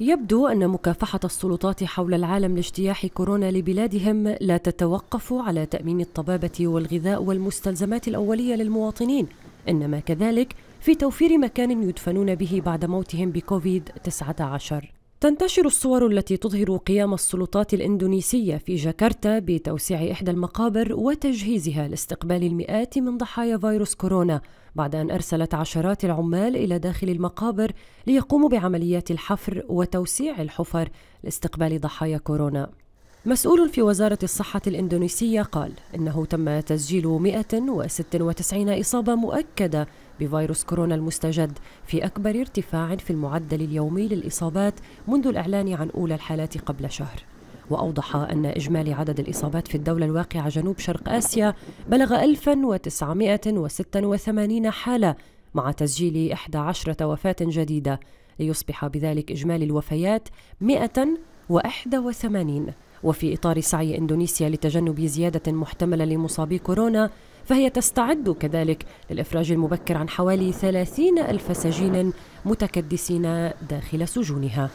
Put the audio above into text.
يبدو أن مكافحة السلطات حول العالم لاجتياح كورونا لبلادهم لا تتوقف على تأمين الطبابة والغذاء والمستلزمات الأولية للمواطنين، إنما كذلك في توفير مكان يدفنون به بعد موتهم بكوفيد-19. تنتشر الصور التي تظهر قيام السلطات الاندونيسيه في جاكرتا بتوسيع احدى المقابر وتجهيزها لاستقبال المئات من ضحايا فيروس كورونا بعد ان ارسلت عشرات العمال الى داخل المقابر ليقوموا بعمليات الحفر وتوسيع الحفر لاستقبال ضحايا كورونا مسؤول في وزارة الصحة الإندونيسية قال إنه تم تسجيل 196 إصابة مؤكدة بفيروس كورونا المستجد في أكبر ارتفاع في المعدل اليومي للإصابات منذ الإعلان عن أولى الحالات قبل شهر وأوضح أن إجمالي عدد الإصابات في الدولة الواقعة جنوب شرق آسيا بلغ 1986 حالة مع تسجيل 11 وفاة جديدة ليصبح بذلك إجمالي الوفيات 181 وفي إطار سعي إندونيسيا لتجنب زيادة محتملة لمصابي كورونا فهي تستعد كذلك للإفراج المبكر عن حوالي 30 ألف سجين متكدسين داخل سجونها